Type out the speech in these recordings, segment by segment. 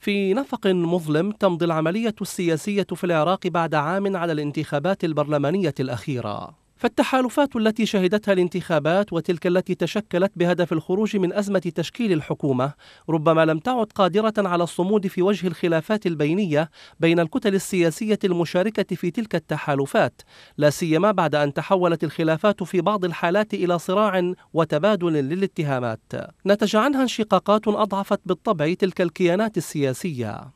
في نفق مظلم تمضي العملية السياسية في العراق بعد عام على الانتخابات البرلمانية الأخيرة فالتحالفات التي شهدتها الانتخابات وتلك التي تشكلت بهدف الخروج من أزمة تشكيل الحكومة ربما لم تعد قادرة على الصمود في وجه الخلافات البينية بين الكتل السياسية المشاركة في تلك التحالفات لا سيما بعد أن تحولت الخلافات في بعض الحالات إلى صراع وتبادل للاتهامات نتج عنها انشقاقات أضعفت بالطبع تلك الكيانات السياسية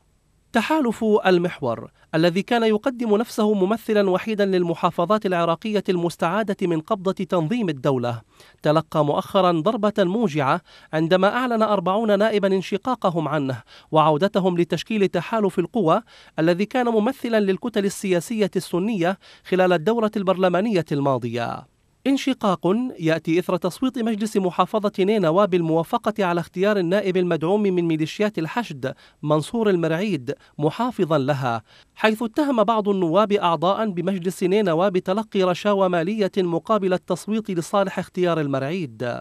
تحالف المحور الذي كان يقدم نفسه ممثلا وحيدا للمحافظات العراقيه المستعاده من قبضه تنظيم الدوله تلقى مؤخرا ضربه موجعه عندما اعلن أربعون نائبا انشقاقهم عنه وعودتهم لتشكيل تحالف القوى الذي كان ممثلا للكتل السياسيه السنيه خلال الدوره البرلمانيه الماضيه انشقاق يأتي إثر تصويت مجلس محافظة نينوى بالموافقة على اختيار النائب المدعوم من ميليشيات الحشد منصور المرعيد محافظا لها حيث اتهم بعض النواب أعضاء بمجلس نينوى بتلقي رشاوى مالية مقابل التصويت لصالح اختيار المرعيد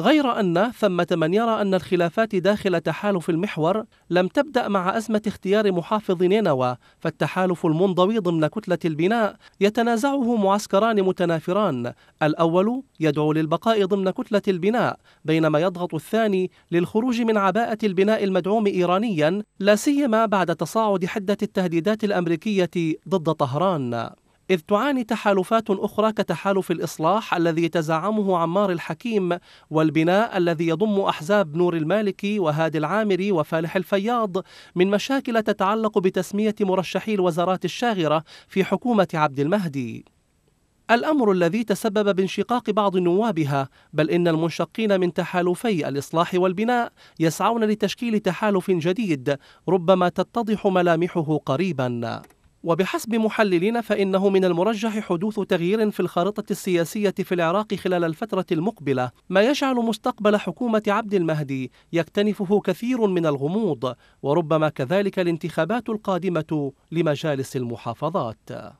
غير أن ثمة من يرى أن الخلافات داخل تحالف المحور لم تبدأ مع أزمة اختيار محافظ نينوى فالتحالف المنضوي ضمن كتلة البناء يتنازعه معسكران متنافران الأول يدعو للبقاء ضمن كتلة البناء بينما يضغط الثاني للخروج من عباءة البناء المدعوم إيرانيا لا سيما بعد تصاعد حدة التهديدات الأمريكية ضد طهران إذ تعاني تحالفات أخرى كتحالف الإصلاح الذي تزعمه عمار الحكيم والبناء الذي يضم أحزاب نور المالكي وهادي العامري وفالح الفياض من مشاكل تتعلق بتسمية مرشحي الوزارات الشاغرة في حكومة عبد المهدي الأمر الذي تسبب بانشقاق بعض نوابها بل إن المنشقين من تحالفي الإصلاح والبناء يسعون لتشكيل تحالف جديد ربما تتضح ملامحه قريباً وبحسب محللين فإنه من المرجح حدوث تغيير في الخارطة السياسية في العراق خلال الفترة المقبلة ما يجعل مستقبل حكومة عبد المهدي يكتنفه كثير من الغموض وربما كذلك الانتخابات القادمة لمجالس المحافظات